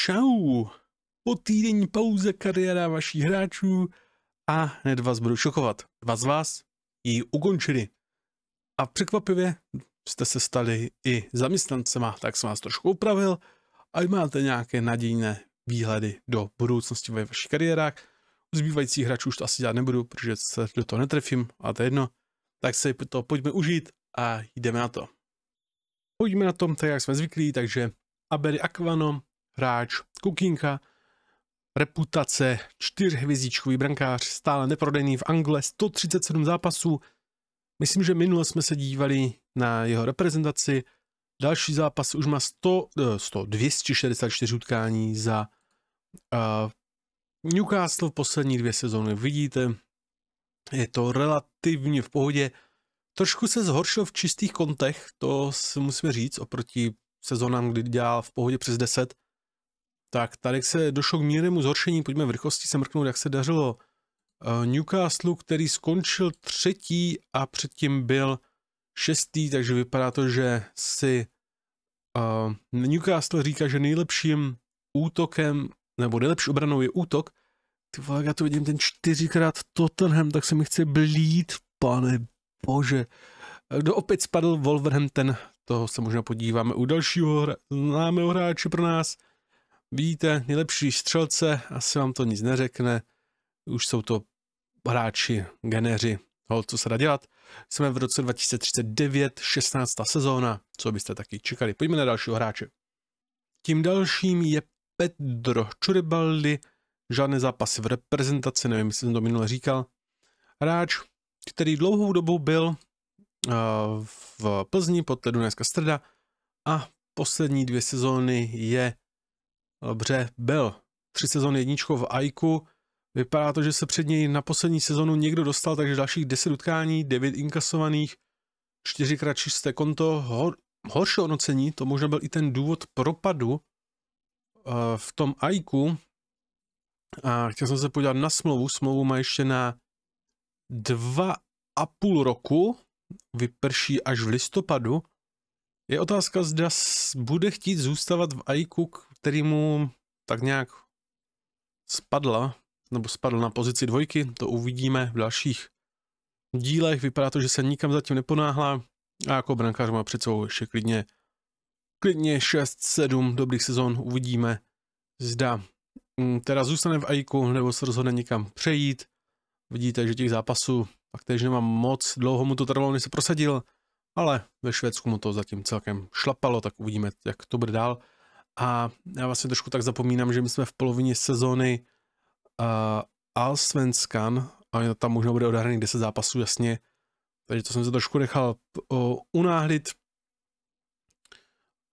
Čau! Po týdenní pauze kariéra vašich hráčů a hned vás budu šokovat. Dva z vás ji ukončili. A překvapivě jste se stali i zaměstnancema, tak jsem vás trošku upravil a máte nějaké nadějné výhledy do budoucnosti ve vašich kariérách. U zbývajících hráčů už to asi dělat nebudu, protože se do toho netrefím a to je jedno. Tak se to pojďme užít a jdeme na to. Pojďme na tom, tak jak jsme zvyklí, takže Abery Aquano hráč, Kukinka, reputace, čtyřhvězdičkový brankář, stále neprodejný v Angle, 137 zápasů. Myslím, že minule jsme se dívali na jeho reprezentaci. Další zápas už má 100, 100 264 utkání za uh, Newcastle poslední dvě sezóny. Vidíte, je to relativně v pohodě. Trošku se zhoršil v čistých kontech, to si musíme říct, oproti sezónám, kdy dělal v pohodě přes 10. Tak tady se došlo k mírnému zhoršení, pojďme v rychlosti se mrknout, jak se dařilo eh, Newcastle, který skončil třetí a předtím byl šestý, takže vypadá to, že si eh, Newcastle říká, že nejlepším útokem, nebo nejlepší obranou je útok. Ty vole, já to vidím ten čtyřikrát Tottenham, tak se mi chce blít, pane bože. Kdo eh, no, opět spadl Wolverhampton, toho se možná podíváme u dalšího známého hráče pro nás. Vidíte, nejlepší střelce, asi vám to nic neřekne, už jsou to hráči, geneři, hol, co se dá dělat. Jsme v roce 2039, 16. sezóna, co byste taky čekali. Pojďme na dalšího hráče. Tím dalším je Pedro Churibaldi. žádné zápasy v reprezentaci, nevím, jestli jsem to minule říkal. Hráč, který dlouhou dobu byl eh, v Plzni pod Dunajska Strda a poslední dvě sezóny je Dobře, byl. Tři sezony jedničko v Aiku. Vypadá to, že se před něj na poslední sezonu někdo dostal, takže dalších 10 utkání, 9 inkasovaných, čtyřikrát čisté konto, hor, horší onocení, to možná byl i ten důvod propadu eh, v tom Aiku. A chtěl jsem se podívat na smlouvu, smlouvu má ještě na dva a půl roku, vyprší až v listopadu. Je otázka, zda bude chtít zůstávat v Aiku který mu tak nějak spadla, nebo spadl na pozici dvojky, to uvidíme v dalších dílech, vypadá to, že se nikam zatím neponáhla a jako brankář má před sebou ještě klidně, klidně 6-7 dobrých sezon, uvidíme, zda mm, teda zůstane v Aiku nebo se rozhodne někam přejít. Vidíte, že těch zápasů taktéž nemám moc, dlouho mu to trvalo, než se prosadil, ale ve Švédsku mu to zatím celkem šlapalo, tak uvidíme, jak to bude dál a já vlastně trošku tak zapomínám, že my jsme v polovině sezóny uh, eh, Allsvenskan, a tam možná bude odehraných 10 zápasů, jasně, takže to jsem se trošku nechal uh, unáhlit.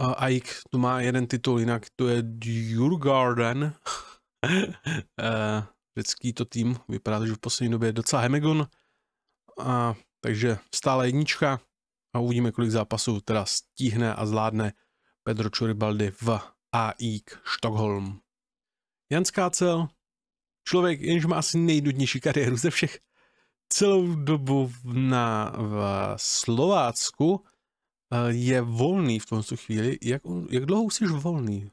Uh, Aik tu má jeden titul, jinak to je Jurgarden. uh, eh, to tým, vypadá to, že v poslední době je docela Hemegon, a, takže stále jednička a uvidíme, kolik zápasů teda stihne a zvládne Pedro Čuribaldy v AIK Stockholm. Jan Skácel, člověk, jenž má asi nejdudnější kariéru ze všech, celou dobu na v Slovácku eh, je volný v tomto chvíli. Jak, jak dlouho jsi volný?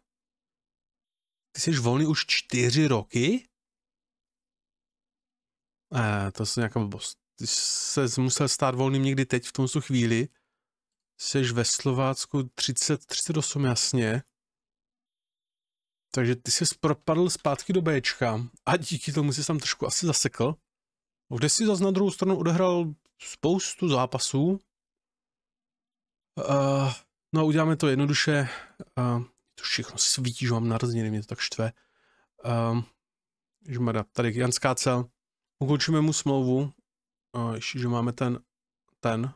Ty jsi volný už čtyři roky? Eh, to je nějaká blbost. Ty se musel stát volným někdy teď v tomto chvíli. Jsi ve Slovácku 30, 38, jasně. Takže ty jsi propadl zpátky do Bčka a díky tomu jsi tam trošku asi zasekl. Kde jsi zase na druhou stranu odehrál spoustu zápasů. Uh, no a uděláme to jednoduše. Uh, to všechno svítí, že mám narozeniny, mě to tak štve. Uh, eh, žmada, tady Janská cel. Ukončíme mu smlouvu, uh, ještě, že máme ten, ten,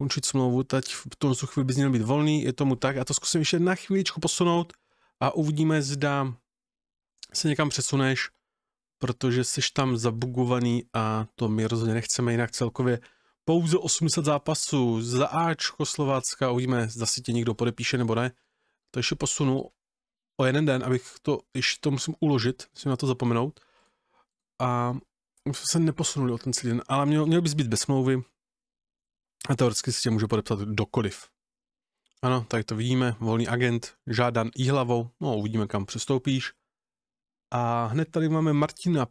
Končit smlouvu, teď v tom chvíli bys měl být volný, je tomu tak. A to zkusím ještě na chvíličku posunout a uvidíme, zda se někam přesuneš, protože jsi tam zabugovaný a to my rozhodně nechceme, jinak celkově pouze 80 zápasů za Ačko Slovácka, uvidíme, zda si tě někdo podepíše nebo ne. To ještě posunu o jeden den, abych to, ještě to musím uložit, musím na to zapomenout. A jsme se neposunuli o ten celý den, ale měl, měl bys být bez smlouvy, a teoreticky si tě může podepsat dokoliv. Ano, tak to vidíme, volný agent, žádan i hlavou, no uvidíme kam přestoupíš. A hned tady máme Martina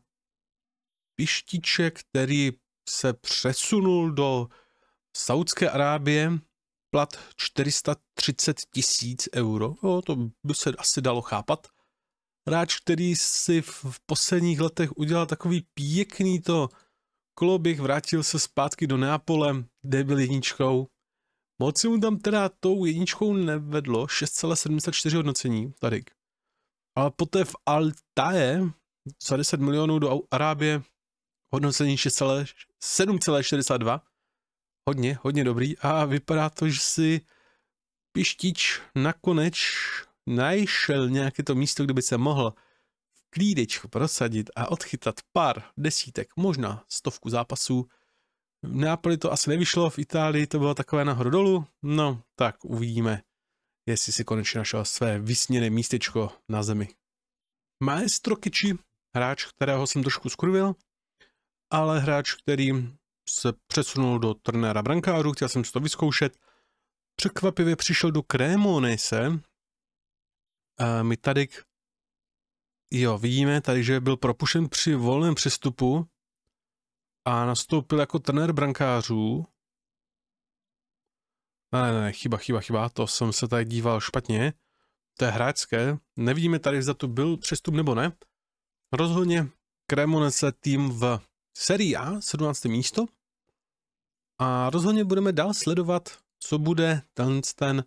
Pištiče, který se přesunul do Saudské Arábie, plat 430 tisíc euro, jo, to by se asi dalo chápat. Hráč, který si v posledních letech udělal takový pěkný to kolo bych vrátil se zpátky do Neapole, kde byl jedničkou. Moc tam teda tou jedničkou nevedlo 6,74 hodnocení, tady. Ale poté v Altaje za 10 milionů do Arábie hodnocení 7,42. Hodně, hodně dobrý. A vypadá to, že si pištič nakonec najšel nějaké to místo, kde by se mohl klídečko prosadit a odchytat pár desítek, možná stovku zápasů. V Neapoli to asi nevyšlo, v Itálii to bylo takové nahoru dolů, no tak uvidíme, jestli si konečně našel své vysněné místečko na zemi. Maestro Kiči, hráč, kterého jsem trošku skurvil, ale hráč, který se přesunul do trenéra brankářů, chtěl jsem si to vyzkoušet, překvapivě přišel do Cremonese, Mitadik Jo, vidíme tady, že byl propušen při volném přestupu a nastoupil jako trenér brankářů. Ne, ne, ne, chyba, chyba, chyba, to jsem se tady díval špatně. To je hráčské. Nevidíme tady, zda tu byl přestup nebo ne. Rozhodně Cremonese tým v Serie A, 17. místo. A rozhodně budeme dál sledovat, co bude ten, ten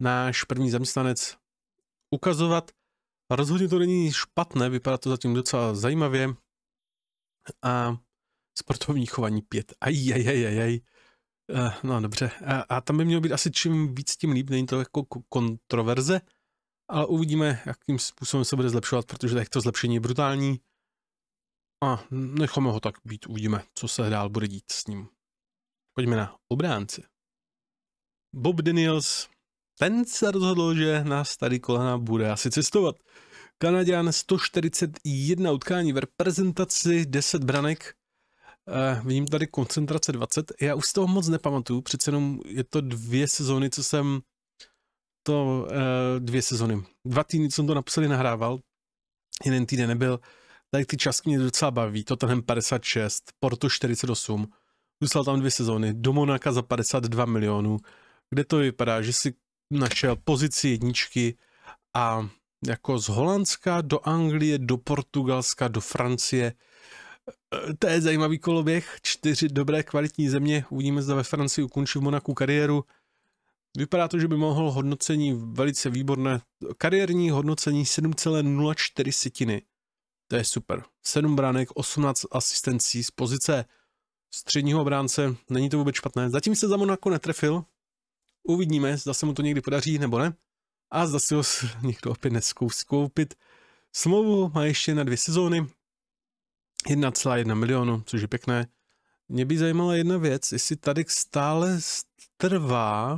náš první zaměstnanec ukazovat rozhodně to není špatné, vypadá to zatím docela zajímavě. A sportovní chování 5. Ajajajajaj. Eh, no dobře. A, a tam by mělo být asi čím víc, tím líp. Není to jako kontroverze, ale uvidíme, jakým způsobem se bude zlepšovat, protože to zlepšení je brutální. A necháme ho tak být, uvidíme, co se dál bude dít s ním. Pojďme na obránce. Bob Daniels, ten se rozhodl, že nás tady kolena bude asi cestovat. Kanaděn 141 utkání v reprezentaci, 10 branek, Uh, vidím tady koncentrace 20. Já už z toho moc nepamatuju, přece jenom je to dvě sezóny, co jsem to uh, dvě sezóny. Dva týdny co jsem to naposledy nahrával, jeden týden nebyl. Tady ty časky mě docela baví. Tottenham 56, Porto 48. Uslal tam dvě sezóny. Do Monaka za 52 milionů. Kde to vypadá, že si našel pozici jedničky a jako z Holandska do Anglie, do Portugalska, do Francie. E, to je zajímavý koloběh, čtyři dobré kvalitní země, uvidíme zda ve Francii ukončí v Monaku kariéru. Vypadá to, že by mohl hodnocení velice výborné, kariérní hodnocení 7,04 setiny. To je super. 7 bránek, 18 asistencí z pozice středního obránce, není to vůbec špatné. Zatím se za Monaku netrefil, uvidíme, zda se mu to někdy podaří nebo ne a zase si ho někdo opět nezkousí koupit. Smlouvu má ještě na dvě sezóny, 1,1 milionu, což je pěkné. Mě by zajímala jedna věc, jestli tady stále trvá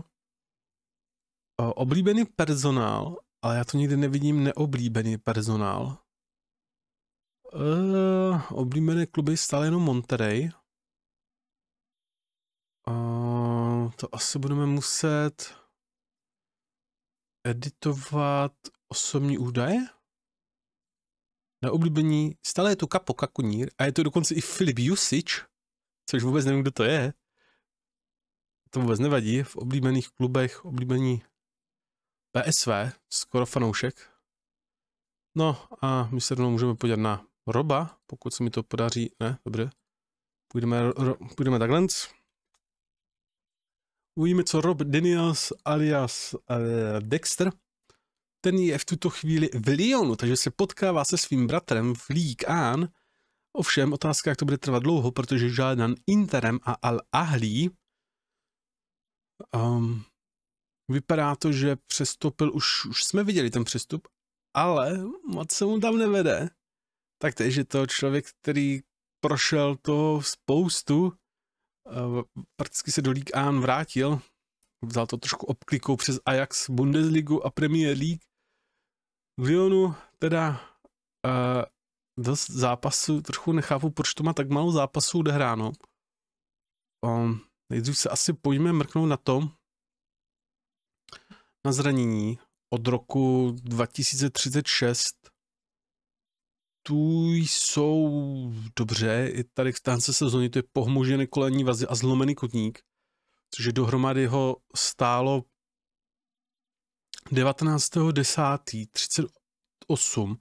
eh, oblíbený personál, ale já to nikdy nevidím neoblíbený personál. Uh, oblíbené kluby stále jenom Monterey. Uh, eh, to asi budeme muset editovat osobní údaje? Na oblíbení, stále je to Kapo Kakunír a je to dokonce i Filip Jusič, což vůbec nevím, kdo to je. To vůbec nevadí, v oblíbených klubech, oblíbení PSV, skoro fanoušek. No a my se rovnou můžeme podívat na Roba, pokud se mi to podaří, ne, dobře. Půjdeme, ro, půjdeme takhle. Uvidíme, co Rob Daniels alias uh, Dexter. Ten je v tuto chvíli v Lyonu, takže se potkává se svým bratrem v League An. Ovšem, otázka, jak to bude trvat dlouho, protože žádan Interem a Al Ahli um, ehm, vypadá to, že přestoupil, už, už jsme viděli ten přestup, ale moc se mu tam nevede. Tak to je, že to člověk, který prošel toho spoustu, prakticky se do League An vrátil. Vzal to trošku obklikou přes Ajax, Bundesligu a Premier League. V Lyonu teda uh, dost zápasů, trochu nechápu, proč to má tak malou zápasů odehráno. Um, nejdřív se asi pojďme mrknout na to, na zranění od roku 2036 tu jsou dobře, i tady stánce sezóny, to je pohmožené kolení vazy a zlomený kotník, což je dohromady ho stálo 19.10.38,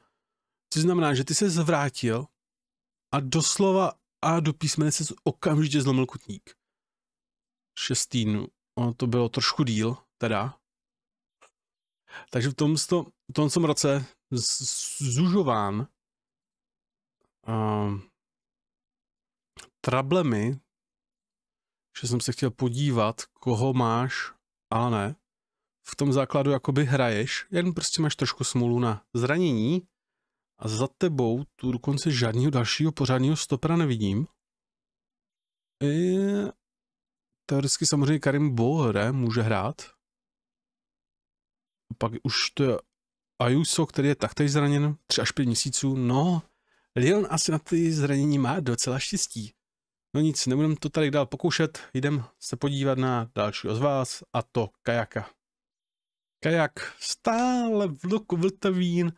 což znamená, že ty se zvrátil a doslova a do písmene se okamžitě zlomil kotník. 6 Ono to bylo trošku díl, teda. Takže v tom, tom, tom roce zužován Uh, ehm, trablemi, že jsem se chtěl podívat, koho máš, ale ne. V tom základu jakoby hraješ, jen prostě máš trošku smůlu na zranění a za tebou tu dokonce žádného dalšího pořádného stopera nevidím. I teoreticky samozřejmě Karim Bohre může hrát. Pak už to je Ayuso, který je taktéž zraněn, tři až pět měsíců, no, Leon asi na ty zranění má docela štěstí. No nic, nebudem to tady dál pokoušet, jdem se podívat na dalšího z vás a to Kajaka. Kajak stále v Loku Vltavín,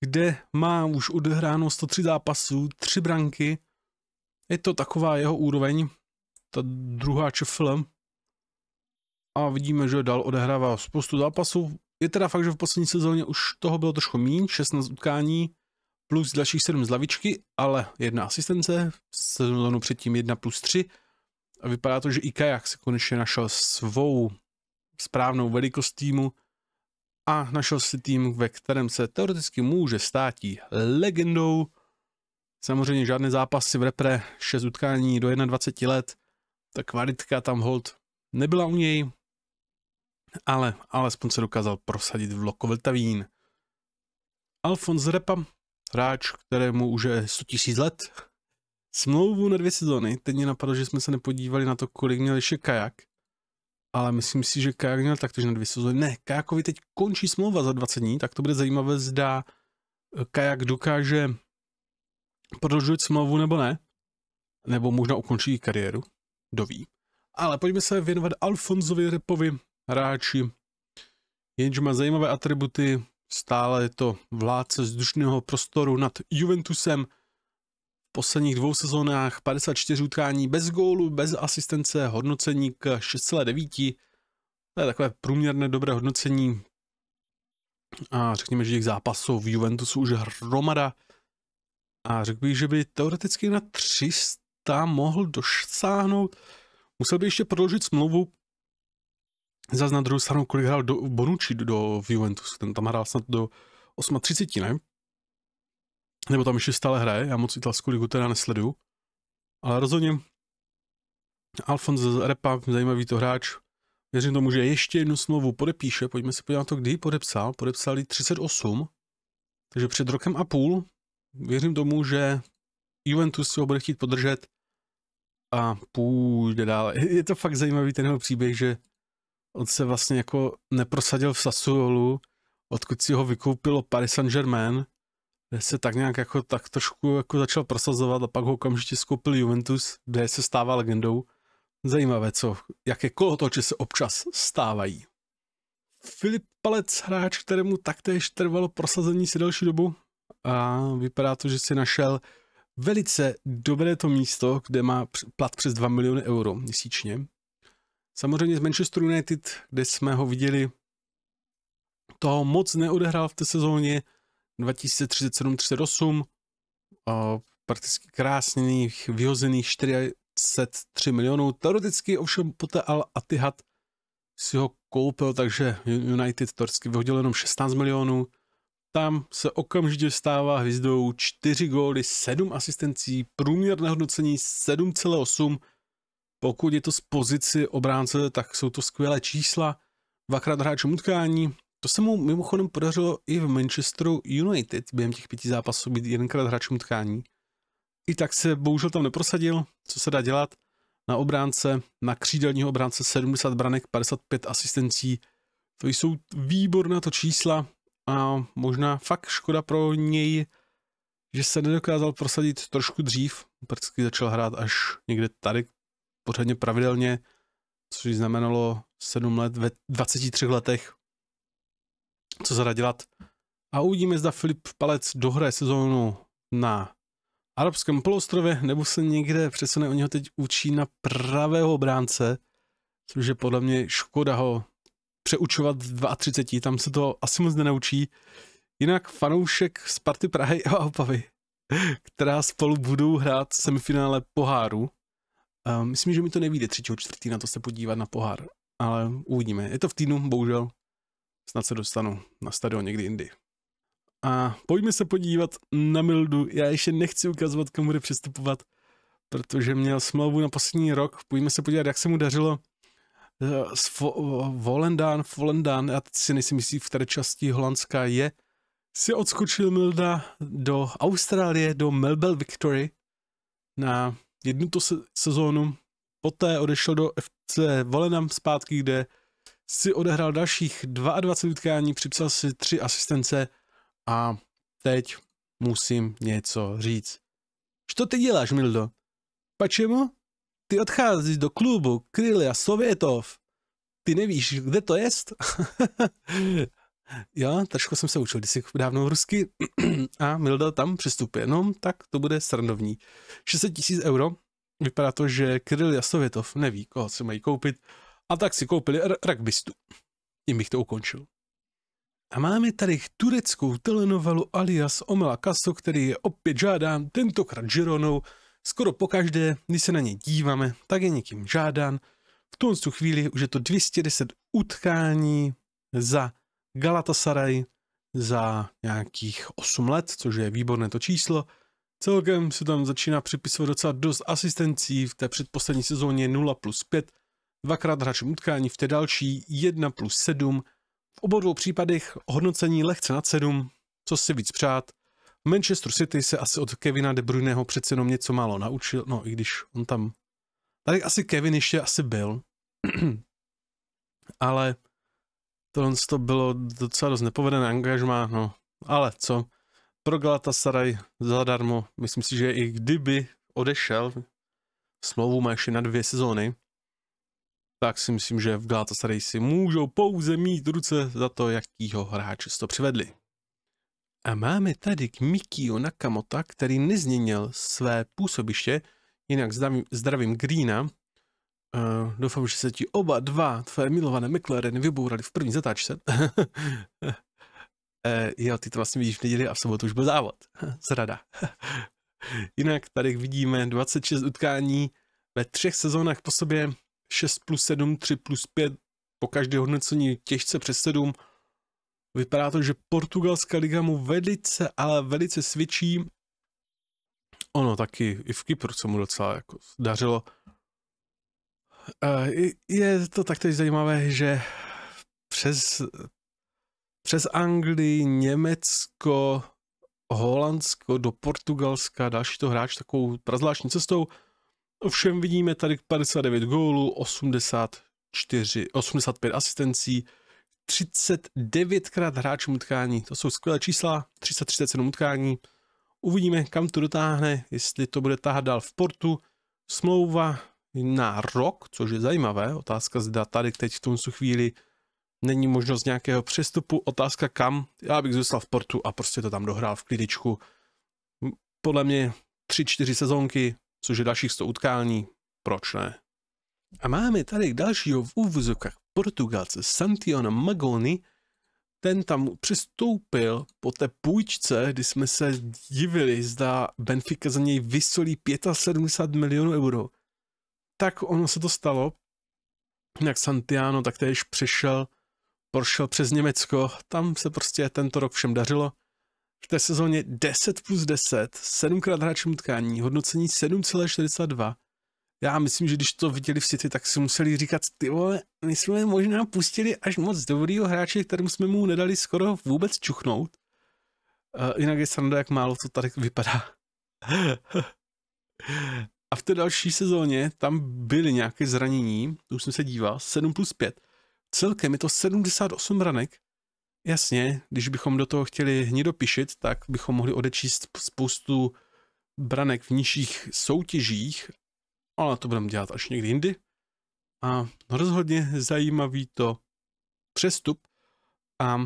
kde má už odehráno 103 zápasů, 3 branky. Je to taková jeho úroveň, ta druhá čfl. A vidíme, že dál odehrává spoustu zápasů. Je teda fakt, že v poslední sezóně už toho bylo trošku méně, 16 utkání, plus dalších 7 z lavičky, ale jedna asistence, sezónu předtím 1 plus 3. A vypadá to, že i Kajak se konečně našel svou správnou velikost týmu a našel si tým, ve kterém se teoreticky může stát legendou. Samozřejmě žádné zápasy v repre, 6 utkání do 21 let, ta kvalitka tam hold nebyla u něj, ale alespoň se dokázal prosadit v Lokoveltavín. Alfons Repa hráč, kterému už je 100 000 let, smlouvu na dvě sezony. Teď mě napadlo, že jsme se nepodívali na to, kolik měl ještě Kajak, ale myslím si, že Kajak měl taktéž na dvě sezony. Ne, Kajakovi teď končí smlouva za 20 dní, tak to bude zajímavé, zda eh, Kajak dokáže prodlužit smlouvu nebo ne, nebo možná ukončí kariéru, ví. Ale pojďme se věnovat Alfonzovi Repovi, hráči, Jenže má zajímavé atributy, Stále je to vládce vzdušného prostoru nad Juventusem. V posledních dvou sezónách 54 utkání bez gólu, bez asistence, hodnocení k 6,9. To je takové průměrné dobré hodnocení. A řekněme, že těch zápasů v Juventusu už hromada. A řekl bych, že by teoreticky na 300 mohl dosáhnout. Musel by ještě prodloužit smlouvu Zas na druhou stranu, kolik hrál do, Bonucci do v Juventus, ten tam hrál snad do 38, ne? Nebo tam ještě stále hraje, já moc italskou ligu teda nesleduju. Ale rozhodně Alfons Repa, zajímavý to hráč, věřím tomu, že ještě jednu smlouvu podepíše, pojďme se podívat na to, kdy ji podepsal, podepsal ji 38, takže před rokem a půl, věřím tomu, že Juventus si ho bude chtít podržet a půjde dál. Je to fakt zajímavý ten jeho příběh, že on se vlastně jako neprosadil v Sassuolu, odkud si ho vykoupilo Paris Saint-Germain, kde se tak nějak jako tak trošku jako začal prosazovat a pak ho okamžitě skoupil Juventus, kde se stává legendou. Zajímavé, co, jaké kolotoče se občas stávají. Filip Palec, hráč, kterému taktéž trvalo prosazení si další dobu a vypadá to, že si našel velice dobré to místo, kde má plat přes 2 miliony euro měsíčně. Samozřejmě z Manchester United, kde jsme ho viděli, toho moc neodehrál v té sezóně 2037-38. Prakticky krásných vyhozených 43 milionů. Teoreticky ovšem poté Al Atihad si ho koupil, takže United teoreticky vyhodil jenom 16 milionů. Tam se okamžitě stává hvězdou 4 góly, 7 asistencí, průměrné hodnocení 7,8 pokud je to z pozici obránce, tak jsou to skvělé čísla. Dvakrát hráčům utkání. To se mu mimochodem podařilo i v Manchesteru United během těch pěti zápasů být jedenkrát hráčům utkání. I tak se bohužel tam neprosadil, co se dá dělat. Na obránce, na křídelního obránce 70 branek, 55 asistencí. To jsou výborná to čísla a možná fakt škoda pro něj, že se nedokázal prosadit trošku dřív. Prakticky začal hrát až někde tady pořádně pravidelně, což znamenalo 7 let ve 23 letech, co se dělat. A uvidíme, zda Filip Palec dohraje sezónu na arabském poloostrově, nebo se někde přesune, o něho teď učí na pravého bránce, což je podle mě škoda ho přeučovat v 32, tam se to asi moc nenaučí. Jinak fanoušek Sparty Prahy a Opavy, která spolu budou hrát semifinále poháru, Um, myslím, že mi to nevíde třetího čtvrtý na to se podívat na pohár, ale uvidíme. Je to v týdnu, bohužel. Snad se dostanu na stadion někdy jindy. A pojďme se podívat na Mildu. Já ještě nechci ukazovat, kam bude přistupovat, protože měl smlouvu na poslední rok. Pojďme se podívat, jak se mu dařilo eh, s Volendán, Volendán, já teď si nejsem jistý, v které části Holandska je, si odskočil Milda do Austrálie, do Melbourne Victory na jednu tu se- sezónu, poté odešel do FC Valenam zpátky, kde si odehrál dalších 22 utkání, připsal si tři asistence a teď musím něco říct. Co ty děláš, Mildo? Pačemu? Ty odcházíš do klubu Krylia Sovětov. Ty nevíš, kde to jest? Jo, trošku jsem se učil kdysi dávno rusky a Milda tam přistupuje. No, tak to bude srandovní. 600 tisíc euro, vypadá to, že Kryl Jasovětov neví, koho se mají koupit, a tak si koupili rugbystu. Tím bych to ukončil. A máme tady tureckou telenovelu alias Omela Kaso, který je opět žádán, tentokrát Žironou. Skoro pokaždé, když se na něj díváme, tak je někým žádán. V tomto chvíli už je to 210 utkání za Galatasaray za nějakých 8 let, což je výborné to číslo. Celkem se tam začíná připisovat docela dost asistencí, v té předposlední sezóně 0 plus 5, dvakrát hráčem utkání, v té další 1 plus 7, v obou dvou případech hodnocení lehce nad 7, co si víc přát. V Manchester City se asi od Kevina De Bruyneho přece jenom něco málo naučil, no i když on tam... Tady asi Kevin ještě asi byl, ale Tohle to bylo docela dost nepovedené angažmá, no. Ale co? Pro Galatasaray zadarmo. Myslím si, že i kdyby odešel, smlouvu má ještě na dvě sezóny, tak si myslím, že v Galatasaray si můžou pouze mít ruce za to, jakýho hráče to přivedli. A máme tady k Mikio Nakamota, který nezměnil své působiště, jinak zdravím, zdravím Greena, Uh, doufám, že se ti oba dva tvé milované McLareny vybourali v první zatáčce. uh, jo, ty to vlastně vidíš v neděli a v sobotu už byl závod. Zrada. Jinak tady vidíme 26 utkání ve třech sezónách po sobě 6 plus 7, 3 plus 5, po každé hodnocení těžce přes 7. Vypadá to, že portugalská liga mu velice, ale velice svědčí. Ono taky i v Kypru se mu docela jako dařilo. Eh, je to taktéž zajímavé, že přes, přes Anglii, Německo, Holandsko, do Portugalska, další to hráč takovou prazvláštní cestou. Ovšem vidíme tady 59 gólů, 84, 85 asistencí, 39krát hráčům utkání. To jsou skvělé čísla, 337 utkání. Uvidíme, kam to dotáhne, jestli to bude tahat dál v portu. Smlouva na rok, což je zajímavé. Otázka zda tady teď v tom chvíli není možnost nějakého přestupu. Otázka kam. Já bych zůstal v portu a prostě to tam dohrál v klidičku. Podle mě tři, čtyři sezónky, což je dalších 100 utkání. Proč ne? A máme tady dalšího v úvozokách Portugalce Santiona Magoni. Ten tam přistoupil po té půjčce, kdy jsme se divili, zda Benfica za něj vysolí 75 milionů euro tak ono se to stalo, jak Santiano tak taktéž přišel, prošel přes Německo, tam se prostě tento rok všem dařilo. V té sezóně 10 plus 10, sedmkrát hráčům utkání, hodnocení 7,42. Já myslím, že když to viděli v City, tak si museli říkat, ty vole, my jsme možná pustili až moc dobrýho hráče, kterým jsme mu nedali skoro vůbec čuchnout. Uh, jinak je sranda, jak málo to tady vypadá. A v té další sezóně tam byly nějaké zranění, to už jsem se díval, 7 plus 5. Celkem je to 78 ranek. Jasně, když bychom do toho chtěli hnidopišit, tak bychom mohli odečíst spoustu branek v nižších soutěžích, ale to budeme dělat až někdy jindy. A rozhodně zajímavý to přestup. A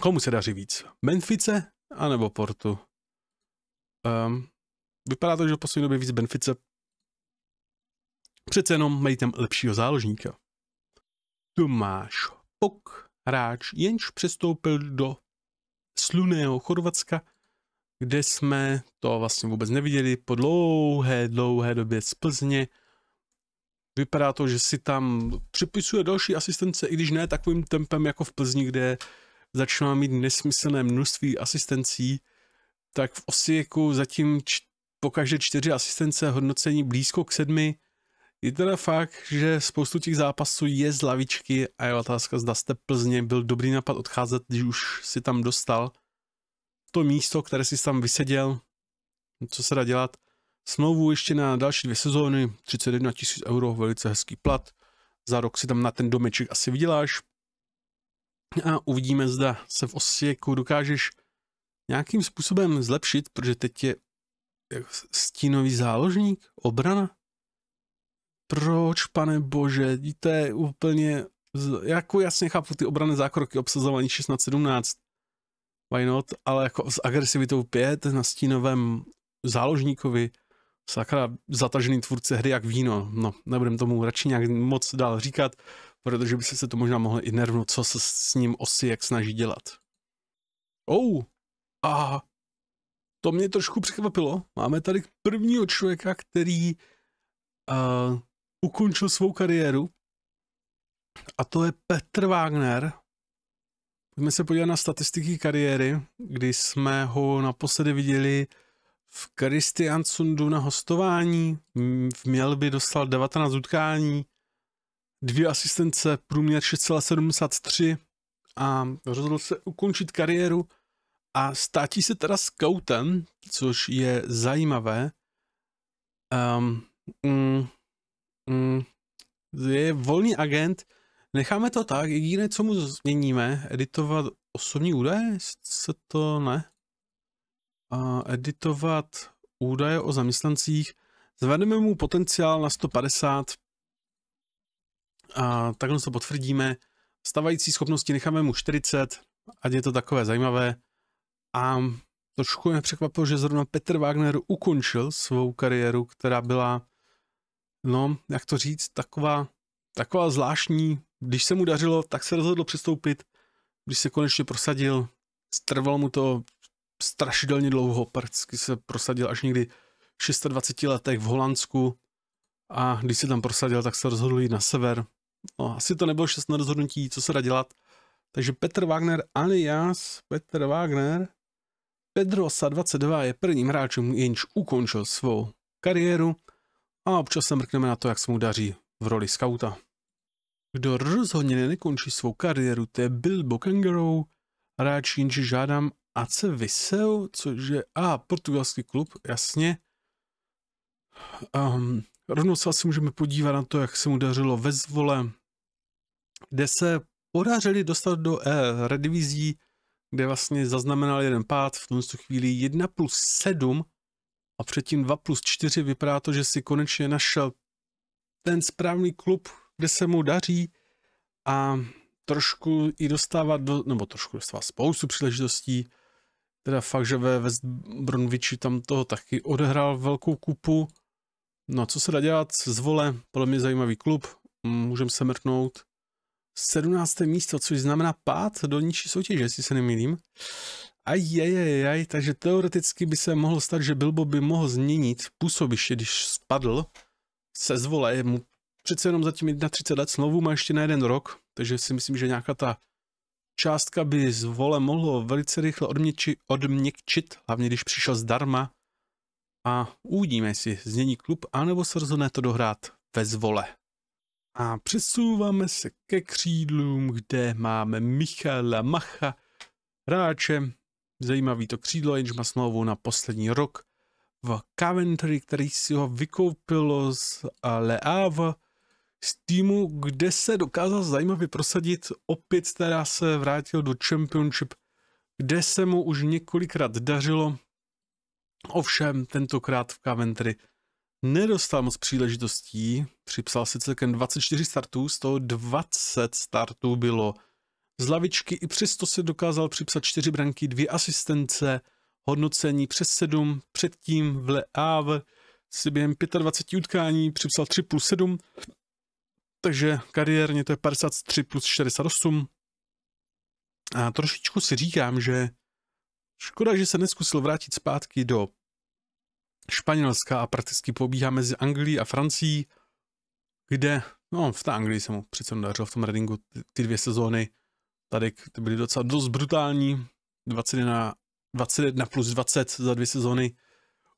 komu se daří víc? Benfice anebo Portu? Um, Vypadá to, že v poslední době víc Benfice přece jenom mají tam lepšího záložníka. Tomáš Pok, hráč, jenž přestoupil do sluného Chorvatska, kde jsme to vlastně vůbec neviděli po dlouhé, dlouhé době z Plzně. Vypadá to, že si tam připisuje další asistence, i když ne takovým tempem jako v Plzni, kde začíná mít nesmyslné množství asistencí, tak v Osijeku zatím po každé čtyři asistence hodnocení blízko k sedmi. Je teda fakt, že spoustu těch zápasů je z lavičky a je otázka, zda jste Plzně byl dobrý nápad odcházet, když už si tam dostal. To místo, které si tam vyseděl, co se dá dělat. Smlouvu ještě na další dvě sezóny, 31 tisíc euro, velice hezký plat. Za rok si tam na ten domeček asi vyděláš. A uvidíme, zda se v Osijek dokážeš nějakým způsobem zlepšit, protože teď je stínový záložník? Obrana? Proč, pane bože, to je úplně, jako jasně chápu ty obrané zákroky obsazování 16-17, why not, ale jako s agresivitou 5 na stínovém záložníkovi, sakra, zatažený tvůrce hry jak víno, no, nebudem tomu radši nějak moc dál říkat, protože by se to možná mohli i nervnout, co se s ním osi jak snaží dělat. Oh, a to mě trošku překvapilo. Máme tady prvního člověka, který uh, ukončil svou kariéru a to je Petr Wagner. Pojďme se podívat na statistiky kariéry, kdy jsme ho naposledy viděli v Kristian Sundu na hostování. V Mělby dostal 19 utkání, dvě asistence, průměr 6,73 a rozhodl se ukončit kariéru a státí se teda scoutem, což je zajímavé. Um, mm, mm, je volný agent, necháme to tak, jediné, co mu změníme, editovat osobní údaje, se to ne. Uh, editovat údaje o zaměstnancích, zvedneme mu potenciál na 150, a takhle to potvrdíme, stavající schopnosti necháme mu 40, ať je to takové zajímavé, a trošku mě překvapilo, že zrovna Petr Wagner ukončil svou kariéru, která byla, no, jak to říct, taková, taková zvláštní. Když se mu dařilo, tak se rozhodl přistoupit. Když se konečně prosadil, trvalo mu to strašidelně dlouho. Prcky se prosadil až někdy v 26 letech v Holandsku a když se tam prosadil, tak se rozhodl jít na sever. No, asi to nebylo šťastné rozhodnutí, co se dá dělat. Takže Petr Wagner alias Petr Wagner Pedro sa 22 je prvním hráčem, jenž ukončil svou kariéru a občas se mrkneme na to, jak se mu daří v roli skauta. Kdo rozhodně nekončí svou kariéru, to je Bilbo Kangaroo, hráč jenž žádám AC Viseu, což je a portugalský klub, jasně. Um, rovnou se asi můžeme podívat na to, jak se mu dařilo ve zvole, kde se podařili dostat do eh, redivizí kde vlastně zaznamenal jeden pád, v tomto chvíli 1 plus 7 a předtím 2 plus 4 vypadá to, že si konečně našel ten správný klub, kde se mu daří a trošku i dostává, do, nebo trošku dostává spoustu příležitostí, teda fakt, že ve West Bromwichi tam toho taky odehrál velkou kupu. No co se dá dělat z vole, podle mě zajímavý klub, můžeme se mrknout. 17. místo, což znamená pát do nižší soutěže, jestli se nemýlím. A je, je, je. takže teoreticky by se mohlo stát, že Bilbo by mohl změnit působiště, když spadl se zvole, mu přece jenom zatím na 30 let, smlouvu má ještě na jeden rok, takže si myslím, že nějaká ta částka by zvole mohlo velice rychle odměči, odměkčit, hlavně když přišel zdarma. A uvidíme, jestli změní klub, anebo se rozhodne to dohrát ve zvole. A přesouváme se ke křídlům, kde máme Michala Macha, hráče. Zajímavý to křídlo, jenž má smlouvu na poslední rok v Coventry, který si ho vykoupilo z Leava, z týmu, kde se dokázal zajímavě prosadit. Opět teda se vrátil do Championship, kde se mu už několikrát dařilo. Ovšem, tentokrát v Coventry Nedostal moc příležitostí, připsal si celkem 24 startů, z toho 20 startů bylo z lavičky, i přesto se dokázal připsat 4 branky, 2 asistence, hodnocení přes 7, předtím v Le Havre si během 25 utkání připsal 3 plus 7, takže kariérně to je 53 plus 68. A trošičku si říkám, že škoda, že se neskusil vrátit zpátky do Španělska a prakticky pobíhá mezi Anglií a Francií, kde, no v té Anglii se mu přece dařilo v tom Readingu ty, ty dvě sezóny, tady ty byly docela dost brutální, 21, 21 plus 20 za dvě sezóny.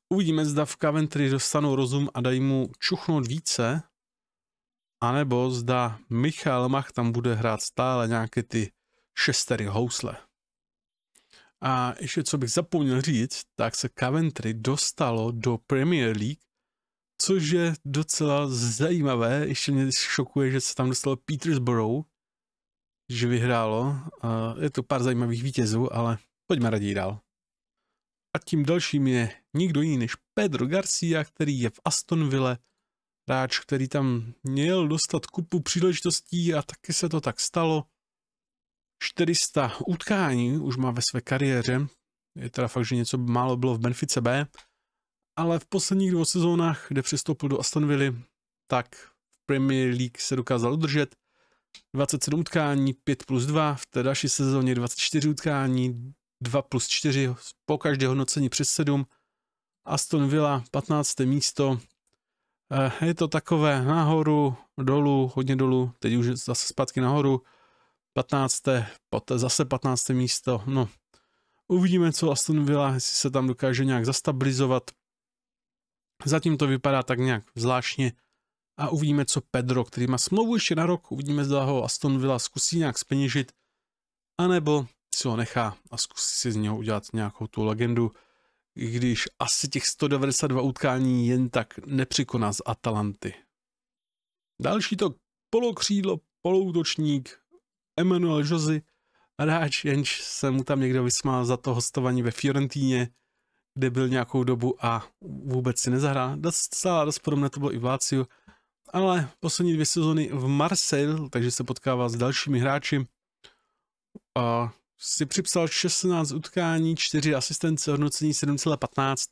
Uvidíme, zda v Coventry dostanou rozum a dají mu čuchnout více, anebo zda Michal Mach tam bude hrát stále nějaké ty šestery housle. A ještě co bych zapomněl říct, tak se Coventry dostalo do Premier League, což je docela zajímavé. Ještě mě šokuje, že se tam dostalo Petersborough, že vyhrálo. Je to pár zajímavých vítězů, ale pojďme raději dál. A tím dalším je nikdo jiný než Pedro Garcia, který je v Astonville, hráč, který tam měl dostat kupu příležitostí a taky se to tak stalo. 400 utkání už má ve své kariéře. Je teda fakt, že něco málo bylo v Benfice B, ale v posledních dvou sezónách, kde přestoupil do Aston Villa, tak v Premier League se dokázal udržet. 27 utkání, 5 plus 2, v té další sezóně 24 utkání, 2 plus 4, po každé hodnocení přes 7. Aston Villa, 15. místo. Eh, je to takové nahoru, dolů, hodně dolů, teď už zase zpátky nahoru. 15. Poté zase 15. místo. No, uvidíme, co Aston Villa, jestli se tam dokáže nějak zastabilizovat. Zatím to vypadá tak nějak zvláštně a uvidíme, co Pedro, který má smlouvu ještě na rok, uvidíme, zda ho Aston Villa zkusí nějak speněžit, anebo si ho nechá a zkusí si z něho udělat nějakou tu legendu, i když asi těch 192 utkání jen tak nepřekoná z Atalanty. Další to polokřídlo, poloutočník Emanuel Josy hráč, jenž se mu tam někdo vysmál za to hostování ve Fiorentíně, kde byl nějakou dobu a vůbec si nezahrál. Docela dost podobné to bylo i v Láciu, ale poslední dvě sezony v Marseille, takže se potkává s dalšími hráči. A si připsal 16 utkání, 4 asistence, hodnocení 7,15.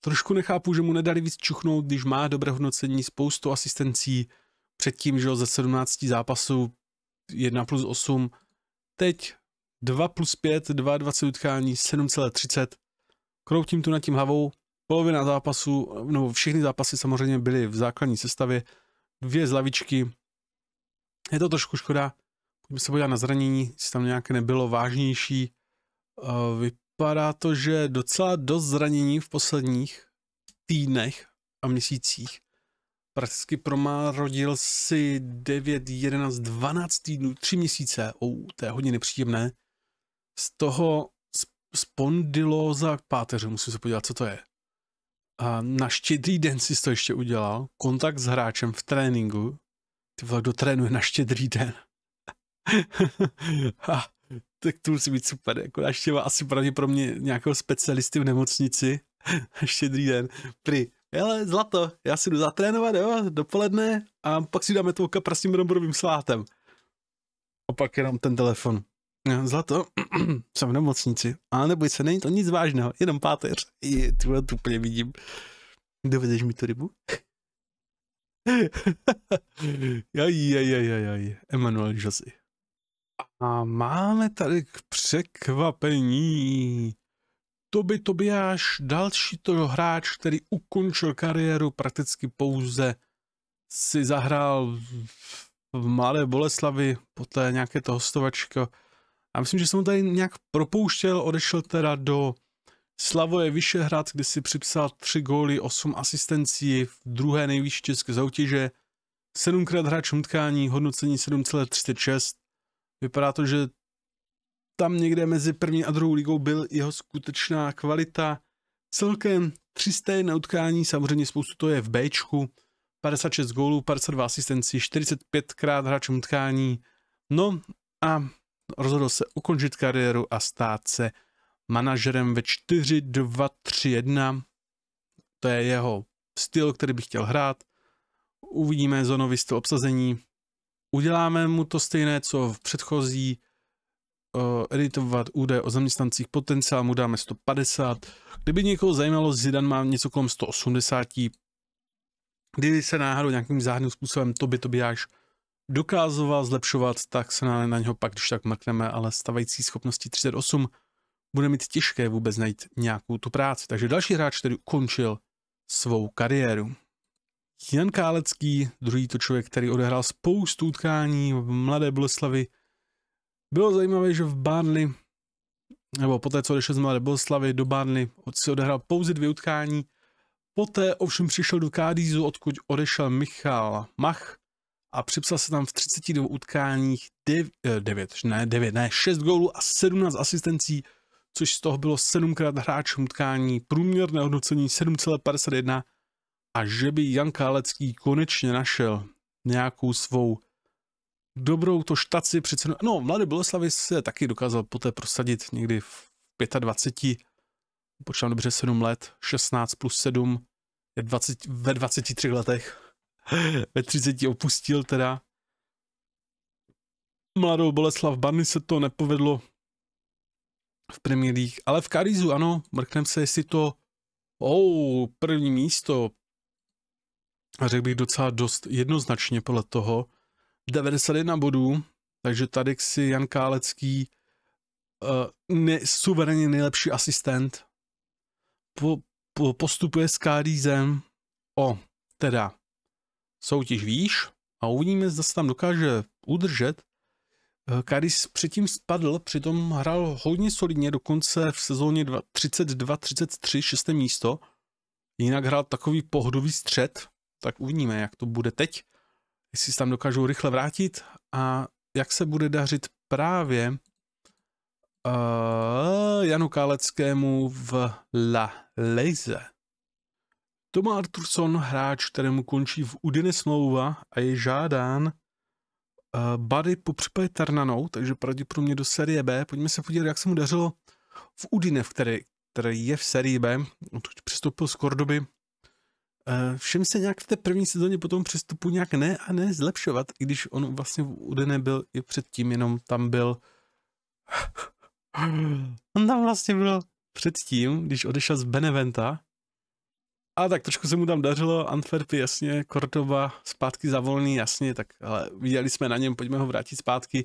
Trošku nechápu, že mu nedali víc čuchnout, když má dobré hodnocení, spoustu asistencí, předtím, že ze 17 zápasů 1 plus 8, teď 2 plus 5, 22 utkání, 7,30. Kroutím tu nad tím hlavou, polovina zápasu, nebo všechny zápasy samozřejmě byly v základní sestavě, dvě z lavičky. Je to trošku škoda, pojďme se podívat na zranění, jestli tam nějaké nebylo vážnější. Eh, vypadá to, že docela dost zranění v posledních týdnech a měsících prakticky promárodil si 9, 11, 12 týdnů, 3 měsíce. Ou, to je hodně nepříjemné. Z toho spondyloza k páteře, musím se podívat, co to je. A na štědrý den si to ještě udělal. Kontakt s hráčem v tréninku. Ty vole, kdo trénuje na štědrý den? a, tak to musí být super. Jako naštěva asi pravděpodobně nějakého specialisty v nemocnici na štědrý den. pri, hele, zlato, já si jdu zatrénovat, jo, dopoledne a pak si dáme tou kapra s tím bramborovým slátem. A pak jenom ten telefon. Zlato, jsem v nemocnici. A neboj se, není to nic vážného, jenom páteř. Je, vole, tu úplně vidím. Dovedeš mi tu rybu? jaj, jaj, jaj, jaj, Emanuel Josy. A máme tady k překvapení. To by to až další to hráč, který ukončil kariéru prakticky pouze si zahrál v malé Boleslavi, poté nějaké to hostovačko. A myslím, že jsem mu tady nějak propouštěl, odešel teda do Slavoje Vyšehrad, kde si připsal 3 góly, 8 asistencí v druhé nejvyšší české zautěže. Sedmkrát hráč utkání, hodnocení 7,36. Vypadá to, že tam někde mezi první a druhou ligou byl jeho skutečná kvalita. Celkem na utkání, samozřejmě spoustu to je v Bčku, 56 gólů, 52 asistencí, 45 krát hráč utkání. No a rozhodl se ukončit kariéru a stát se manažerem ve 4-2-3-1. To je jeho styl, který bych chtěl hrát. Uvidíme zónový styl obsazení. Uděláme mu to stejné, co v předchozí Eh, editovat údaje o zaměstnancích, potenciál mu dáme 150. Kdyby někoho zajímalo, Zidan má něco kolem 180. Kdyby se náhodou nějakým záhadným způsobem to by to by až dokázoval zlepšovat, tak se na, na něho pak když tak mrkneme, ale stavající schopnosti 38 bude mít těžké vůbec najít nějakou tu práci. Takže další hráč, který ukončil svou kariéru. Jan Kálecký, druhý to člověk, který odehrál spoustu utkání v Mladé Boleslavi, bylo zajímavé, že v Burnley, nebo poté, co odešel z Mladé Boleslavy do Burnley, si odehrál pouze dvě utkání, poté ovšem přišel do Kádízu, odkud odešel Michal Mach a připsal se tam v 32 utkáních 9, eh, ne 9, ne 6 gólů a 17 asistencí, což z toho bylo 7 x hráčům utkání, průměrné hodnocení 7,51 a že by Jan Kálecký konečně našel nějakou svou dobrou to štaci přece. No, Mladý Boleslavy se taky dokázal poté prosadit někdy v 25, počítám dobře 7 let, 16 plus 7, 20, ve 23 letech, ve 30 opustil teda. Mladou Boleslav Barny se to nepovedlo v Premier League, ale v Karizu ano, mrknem se, jestli to oh, první místo, a řekl bych docela dost jednoznačně podle toho, 91 bodů, takže tady si Jan Kálecký uh, eh, ne, suverénně nejlepší asistent po, po, postupuje s Kádízem o teda soutěž výš a uvidíme, zda se tam dokáže udržet. Eh, Kádíz předtím spadl, přitom hrál hodně solidně, dokonce v sezóně 32-33, šesté místo. Jinak hrál takový pohodový střed, tak uvidíme, jak to bude teď jestli se tam dokážou rychle vrátit a jak se bude dařit právě uh, Janu Káleckému v La Leize. Toma Arturson, hráč, kterému končí v Udine smlouva a je žádán uh, eh, Buddy po případě Tarnanou, takže pravděpodobně do série B. Pojďme se podívat, jak se mu dařilo v Udine, v které, které je v sérii B. On přistoupil z Kordoby Eh, všem se nějak v té první sezóně potom přestupu nějak ne a ne zlepšovat, i když on vlastně v Udene byl i předtím, jenom tam byl on tam vlastně byl předtím, když odešel z Beneventa a tak trošku se mu tam dařilo, Antwerpy jasně, Kordova zpátky za volný, jasně, tak ale viděli jsme na něm, pojďme ho vrátit zpátky.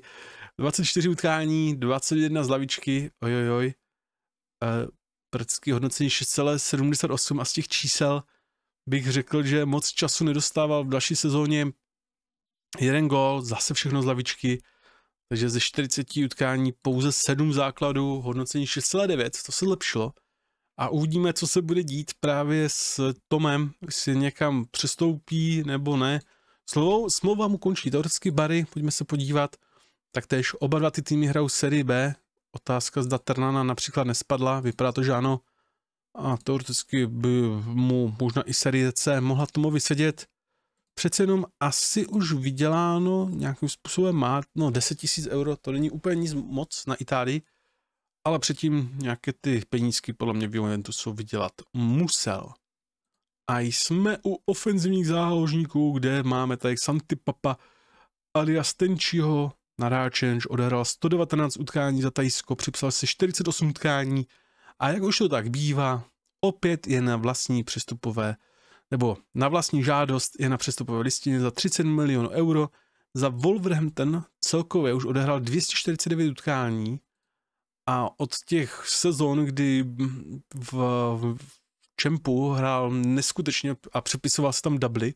24 utkání, 21 z lavičky, ojojoj, e, eh, prcky hodnocení 6,78 a z těch čísel bych řekl, že moc času nedostával v další sezóně. Jeden gol, zase všechno z lavičky, takže ze 40 utkání pouze 7 základů, hodnocení 6,9, to se lepšilo. A uvidíme, co se bude dít právě s Tomem, jestli někam přestoupí nebo ne. Slovou, smlouva mu končí, teoreticky Bary, pojďme se podívat. Taktéž oba dva ty týmy hrajou sérii B, otázka zda Trnana například nespadla, vypadá to, že ano, a teoreticky by mu možná i série C mohla tomu vysedět. Přece jenom asi už vyděláno nějakým způsobem má, no 10 000 euro, to není úplně nic moc na Itálii, ale předtím nějaké ty penízky podle mě v Juventusu vydělat musel. A jsme u ofenzivních záložníků, kde máme tady Santi Papa alias Tenčího, Ráčenž, odehrál 119 utkání za Tajsko, připsal si 48 utkání, a jak už to tak bývá, opět je na vlastní přestupové, nebo na vlastní žádost je na přestupové listině za 30 milionů euro. Za Wolverhampton celkově už odehrál 249 utkání a od těch sezon, kdy v, v Čempu hrál neskutečně a přepisoval se tam dubly,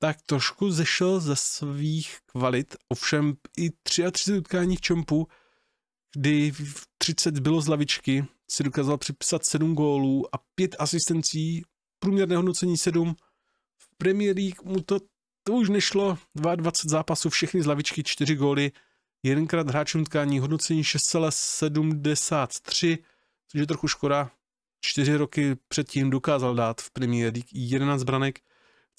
tak trošku zešel ze svých kvalit, ovšem i 33 utkání v Čempu, kdy 30 bylo z lavičky, si dokázal připsat 7 gólů a 5 asistencí, průměrné hodnocení 7. V Premier League mu to, to už nešlo, 22 zápasů, všechny z lavičky, 4 góly, jedenkrát hráčům tkání, hodnocení 6,73, což je trochu škoda. 4 roky předtím dokázal dát v Premier League 11 branek,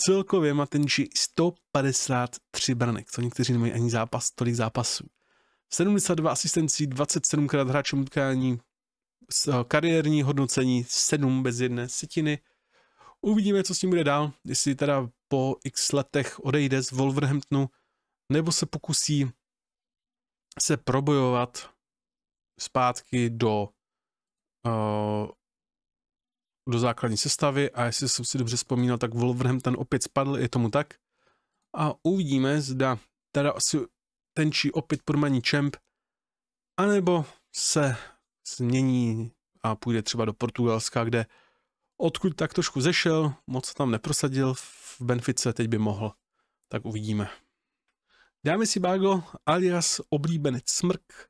celkově má ten 153 branek, co někteří nemají ani zápas, tolik zápasů. 72 asistencí, 27krát hráčům utkání, Eh, kariérní hodnocení 7 bez jedné setiny. Uvidíme, co s ním bude dál, jestli teda po x letech odejde z Wolverhamptonu, nebo se pokusí se probojovat zpátky do uh, do základní sestavy a jestli jsem si dobře vzpomínal, tak Wolverhampton opět spadl, je tomu tak. A uvidíme, zda teda asi tenčí opět podmaní čemp, anebo se změní a půjde třeba do Portugalska, kde odkud tak trošku zešel, moc tam neprosadil, v Benfice teď by mohl. Tak uvidíme. Dáme si Bágo alias oblíbenec Smrk,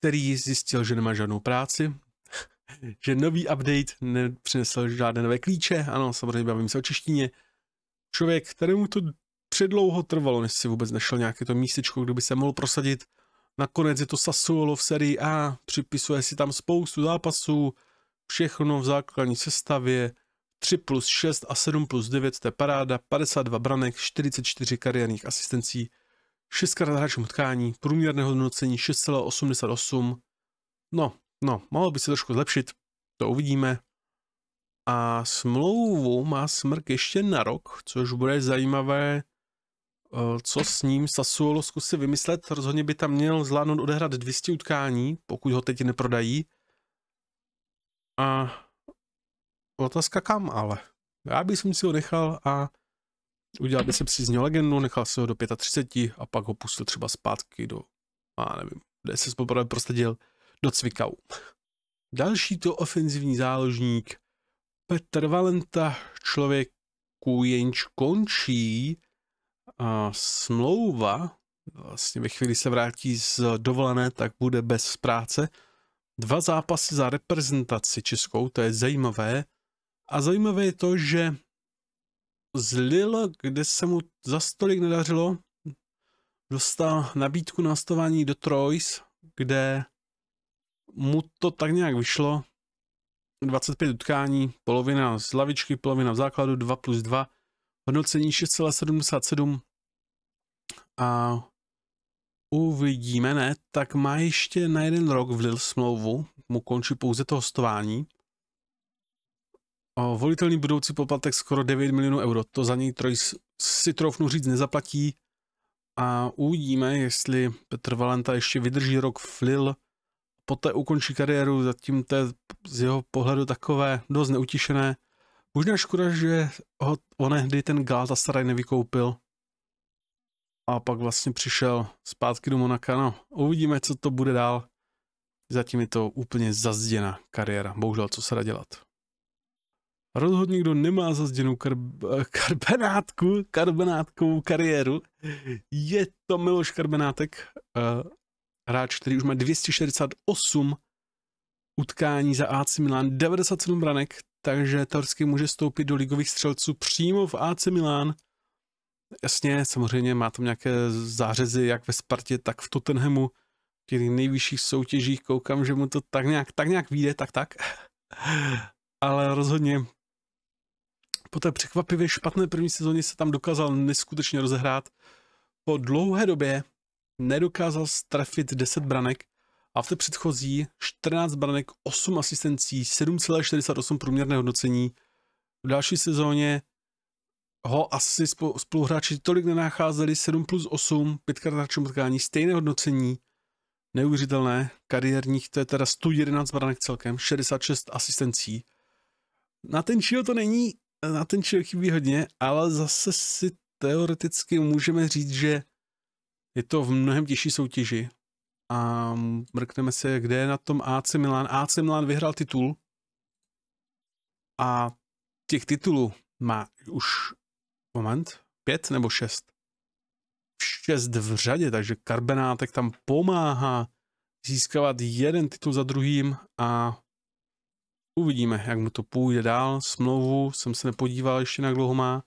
který zjistil, že nemá žádnou práci, že nový update nepřinesl žádné nové klíče, ano, samozřejmě bavím se o češtině. Člověk, kterému to předlouho trvalo, než si vůbec našel nějaké to místečko, kde by se mohl prosadit, Nakonec je to Sassuolo v sérii A, připisuje si tam spoustu zápasů, všechno v základní sestavě, 3 plus 6 a 7 plus 9, to je paráda, 52 branek, 44 kariérních asistencí, 6 krát hráčům utkání, průměrné hodnocení 6,88. No, no, mohlo by se trošku zlepšit, to uvidíme. A smlouvu má Smrk ještě na rok, což bude zajímavé Eh, co s ním Sasuolo zkusí vymyslet. Rozhodně by tam měl zvládnout odehrát 200 utkání, pokud ho teď neprodají. A otázka kam ale? Já bych si ho nechal a udělal by si si z něho legendu, nechal si ho do 35 a pak ho pustil třeba zpátky do, a nevím, kde se poprvé prosadil do Cvikau. Další to ofenzivní záložník Petr Valenta, člověk jenž končí smlouva vlastně ve chvíli se vrátí z dovolené, tak bude bez práce. Dva zápasy za reprezentaci českou, to je zajímavé. A zajímavé je to, že z Lille, kde se mu za stolik nedařilo, dostal nabídku na stování do Troyes, kde mu to tak nějak vyšlo. 25 utkání, polovina z lavičky, polovina v základu, 2 plus 2, hodnocení 6,77, a uvidíme, ne, tak má ještě na jeden rok v Lille smlouvu, mu končí pouze to hostování. O volitelný budoucí poplatek skoro 9 milionů euro, to za něj troj si troufnu říct nezaplatí a uvidíme, jestli Petr Valenta ještě vydrží rok v Lille, poté ukončí kariéru, zatím to je z jeho pohledu takové dost neutišené. Možná škoda, že ho onehdy ten Galatasaray nevykoupil, a pak vlastně přišel zpátky do Monaka. No, uvidíme, co to bude dál. Zatím je to úplně zazděná kariéra. Bohužel, co se dá dělat. Rozhodně, kdo nemá zazděnou kar- karbenátku, karbenátkovou kariéru, je to Miloš Karbenátek, eh, hráč, který už má 268 utkání za AC Milan, 97 branek, takže teoreticky může stoupit do ligových střelců přímo v AC Milan Jasně, samozřejmě má tam nějaké zářezy jak ve Spartě, tak v Tottenhamu. V těch nejvyšších soutěžích koukám, že mu to tak nějak, tak nějak vyjde, tak tak. Ale rozhodně po té překvapivě špatné první sezóně se tam dokázal neskutečně rozehrát. Po dlouhé době nedokázal strefit 10 branek a v té předchozí 14 branek, 8 asistencí, 7,48 průměrné hodnocení. V další sezóně ho asi spoluhráči tolik nenacházeli, 7 plus 8, pětkrát na utkání, stejné hodnocení, neuvěřitelné, kariérních, to je teda 111 branek celkem, 66 asistencí. Na ten čil to není, na ten čil chybí hodně, ale zase si teoreticky můžeme říct, že je to v mnohem těžší soutěži. A mrkneme se, kde je na tom AC Milan. AC Milan vyhrál titul a těch titulů má už moment, pět nebo šest. Šest v řadě, takže Karbenátek tam pomáhá získávat jeden titul za druhým a uvidíme, jak mu to půjde dál. Smlouvu jsem se nepodíval ještě, na dlouho má.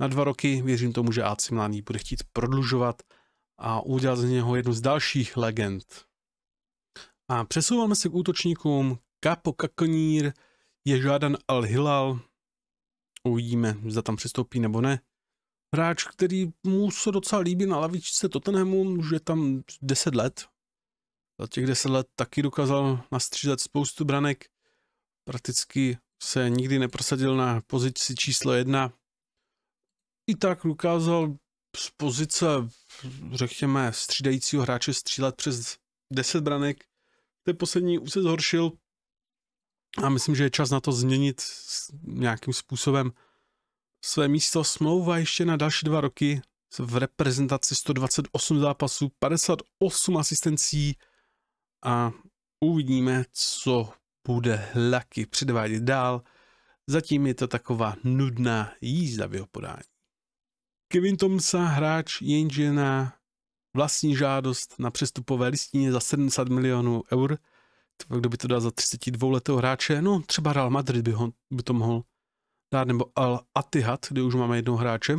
Na dva roky věřím tomu, že AC Milan bude chtít prodlužovat a udělat z něho jednu z dalších legend. A přesouváme se k útočníkům. Kapo Kakonír je žádan Al Hilal, Uvidíme, zda tam přistoupí nebo ne. Hráč, který mu se docela líbí na lavičce Tottenhamu, je tam 10 let. Za těch 10 let taky dokázal nastřílet spoustu branek. Prakticky se nikdy neprosadil na pozici číslo jedna. I tak dokázal z pozice, řekněme, střídajícího hráče střílet přes 10 branek. Té poslední už se zhoršil, a myslím, že je čas na to změnit nějakým způsobem své místo. Smlouva ještě na další dva roky v reprezentaci 128 zápasů, 58 asistencí a uvidíme, co bude Laky předvádět dál. Zatím je to taková nudná jízda v jeho podání. Kevin Tomsa, hráč jenže na vlastní žádost na přestupové listině za 70 milionů eur – kdo by to dal za 32 letého hráče, no třeba Real Madrid by, ho, by to mohl dát, nebo Al Atihad, kde už máme jednoho hráče.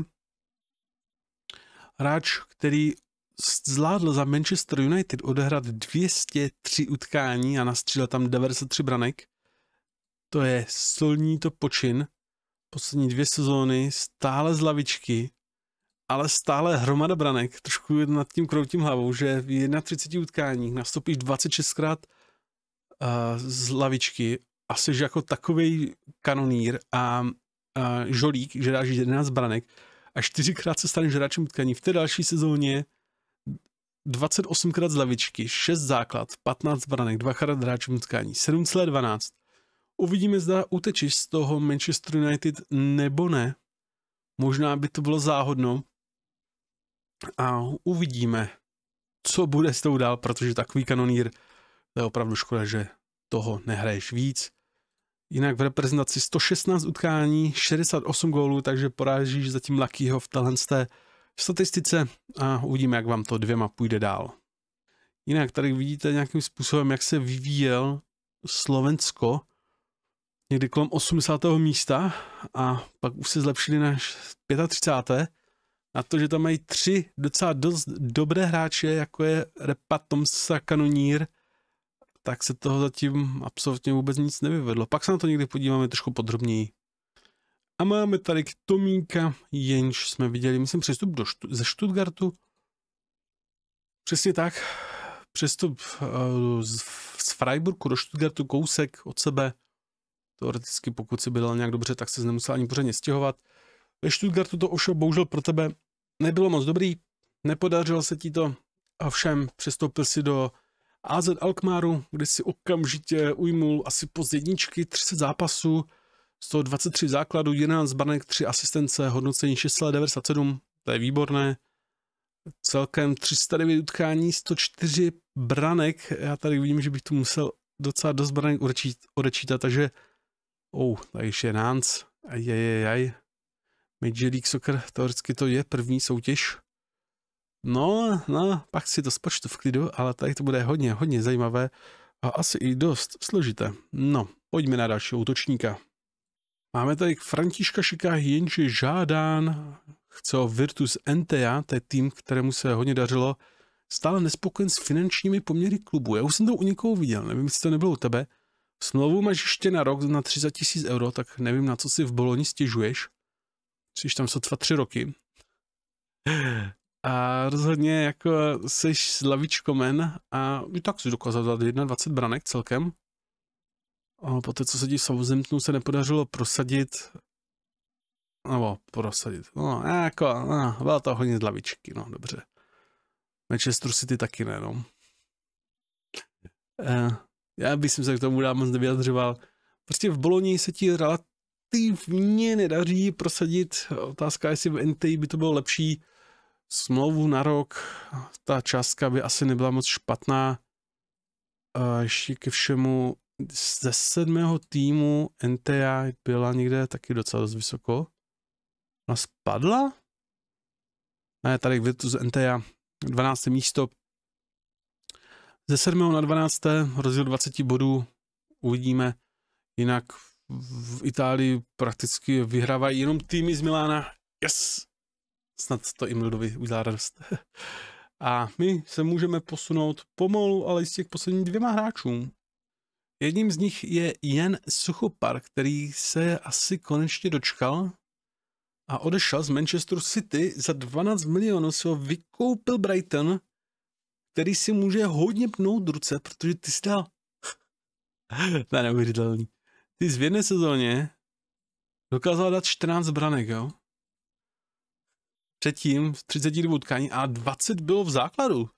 Hráč, který zvládl za Manchester United odehrát 203 utkání a nastřílel tam 93 branek. To je solní to počin. Poslední dvě sezóny stále z lavičky, ale stále hromada branek. Trošku nad tím kroutím hlavou, že v 31 utkáních nastoupíš 26krát z lavičky a jsi jako takový kanonýr a, uh, žolík, že dáš 11 branek a čtyřikrát se staneš hráčem utkání. V té další sezóně 28krát z lavičky, 6 základ, 15 branek, 2krát hráčem utkání, 7,12. Uvidíme, zda utečeš z toho Manchester United nebo ne. Možná by to bylo záhodno. A uvidíme, co bude s tou dál, protože takový uh, to je opravdu škoda, že toho nehraješ víc. Jinak v reprezentaci 116 utkání, 68 gólů, takže porážíš zatím Lakýho v talenté statistice a uvidíme, jak vám to dvěma půjde dál. Jinak tady vidíte nějakým způsobem, jak se vyvíjel Slovensko někdy kolem 80. místa a pak už se zlepšili na 35. Na to, že tam mají tři docela dost dobré hráče, jako je Repa Tomsa Kanonír, tak se toho zatím absolutně vůbec nic nevyvedlo. Pak se na to někdy podíváme trošku podrobněji. A máme tady k tomíka. jenž jsme viděli, myslím, přestup do Štu- ze Stuttgartu. Přesně tak. Přestup uh, eh, z, z Freiburgu do Stuttgartu kousek od sebe. Teoreticky, pokud si bydlel nějak dobře, tak se nemusel ani pořádně stěhovat. Ve Stuttgartu to ovšem bohužel pro tebe nebylo moc dobrý. Nepodařilo se ti to, ovšem přestoupil si do AZ Alkmaru, kde si okamžitě ujmul asi po jedničky 30 zápasů, 123 základů, 11 banek, 3 asistence, hodnocení 6,97, to je výborné. Celkem 309 utkání, 104 branek, já tady vidím, že bych tu musel docela dost branek odečít, odečítat, takže oh, tady ještě Nance, ajajajaj. Major League Soccer, teoreticky to je první soutěž, No, no, pak si to spočtu v klidu, ale tady to bude hodně, hodně zajímavé a asi i dost složité. No, pojďme na dalšího útočníka. Máme tady Františka Šika, jenže žádán, chce o Virtus NTA to je tým, kterému se hodně dařilo, stále nespokojen s finančními poměry klubu. Já už jsem to u někoho viděl, nevím, jestli to nebylo u tebe. Smlouvu máš ještě na rok na 30 tisíc euro, tak nevím, na co si v Boloni stěžuješ. Jsi tam sotva tři roky. A rozhodně jako slavíčko men a i tak si dokázal dát 21 branek celkem. A poté, co se ti souzemtnu, se nepodařilo prosadit, nebo prosadit, no jako, no, byla to hodně zlavičky, no dobře. Manchester City taky ne, no. E, já bych se k tomu dál moc nevyjadřoval. Prostě v Bolonii se ti relativně nedaří prosadit. Otázka, jestli v NT by to bylo lepší smlouvu na rok, ta částka by asi nebyla moc špatná. A ještě ke všemu ze sedmého týmu NTA byla někde taky docela dost vysoko. Ona no, spadla? Ne, tady Virtus NTA, 12. místo. Ze 7. na 12. rozdíl 20 bodů uvidíme. Jinak v Itálii prakticky vyhrávají jenom týmy z Milána. Yes! Snad to i Mildovi udělá radost. A my se můžeme posunout pomalu, ale jistě k posledním dvěma hráčům. Jedním z nich je Jen Suchopar, který se asi konečně dočkal a odešel z Manchester City za 12 milionů, se ho vykoupil Brighton, který si může hodně pnout ruce, protože ty jsi dal to je neuvěřitelný. Ty jsi v jedné sezóně dokázal dát 14 branek, jo? předtím v 32 utkání a 20 bylo v základu.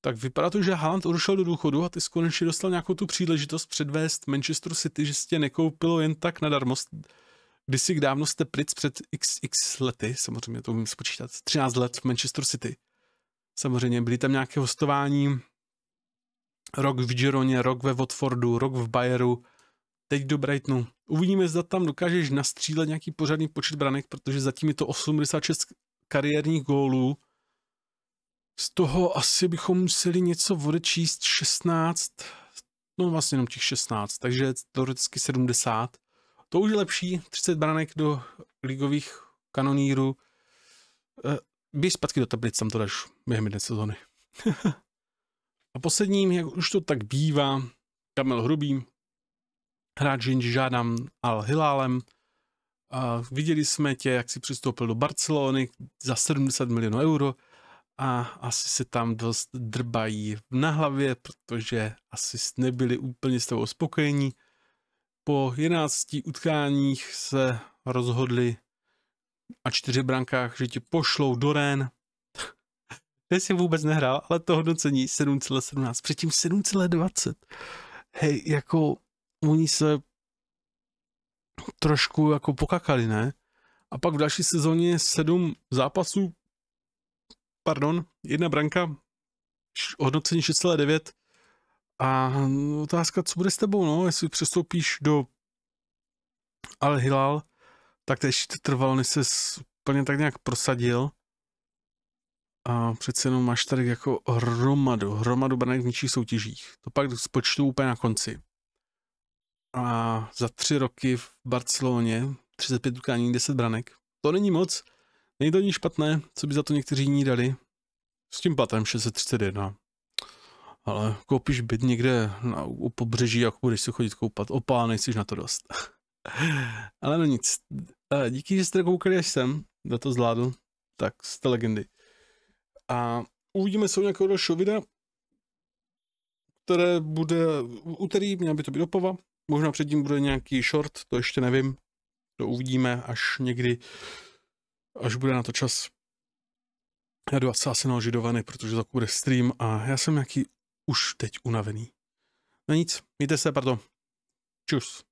Tak vypadá to, že Haaland odešel do důchodu a ty konečně dostal nějakou tu příležitost předvést Manchester City, že si tě nekoupilo jen tak na darmost, Kdysi dávno jste pryc před xx lety, samozřejmě to umím spočítat, 13 let v Manchester City. Samozřejmě byly tam nějaké hostování, rok v Gironě, rok ve Watfordu, rok v Bayeru, teď do Brightonu. Uvidíme, zda tam dokážeš nastřílet nějaký pořádný počet branek, protože zatím je to 86, kariérních gólů. Z toho asi bychom museli něco odečíst 16, no vlastně jenom těch 16, takže teoreticky 70. To už je lepší, 30 branek do ligových kanonírů. Eh, běž zpátky do tablic, tam to dáš během jedné sezony. A posledním, jak už to tak bývá, Kamil Hrubý, hráč Jinji žádám Al Hilálem, a viděli jsme tě, jak jsi přistoupil do Barcelony za 70 milionů euro a asi se tam dost drbají na hlavě, protože asi nebyli úplně s tebou spokojení. Po 11 utkáních se rozhodli a čtyři brankách, že ti pošlou do Ren. Ty jsi vůbec nehrál, ale to hodnocení 7,17, předtím 7,20. Hej, jako oni se trošku jako pokakali, ne? A pak v další sezóně sedm zápasů, pardon, jedna branka, hodnocení 6,9 a no, otázka, co bude s tebou, no, jestli přestoupíš do Al Hilal, tak to ještě trval, než se úplně tak nějak prosadil. A přece jenom máš tady jako hromadu, hromadu branek v ničích soutěžích. To pak spočtu úplně na konci a za tři roky v Barceloně 35 utkání, 10 branek. To není moc, není to nic špatné, co by za to někteří jiní dali. S tím patem 631. Ale koupíš byt někde na, u pobřeží jak budeš si chodit koupat. Opa, nejsiš na to dost. Ale no nic. E, díky, že jste koukali až sem, kdo to zvládl, tak jste legendy. A uvidíme se u nějakého dalšího videa, které bude v úterý, měla by to být opova. Možná předtím bude nějaký short, to ještě nevím. To uvidíme až někdy, až bude na to čas. Já jdu asi, asi na protože tak bude stream a já jsem nějaký už teď unavený. No nic, mějte se, pardon. Čus.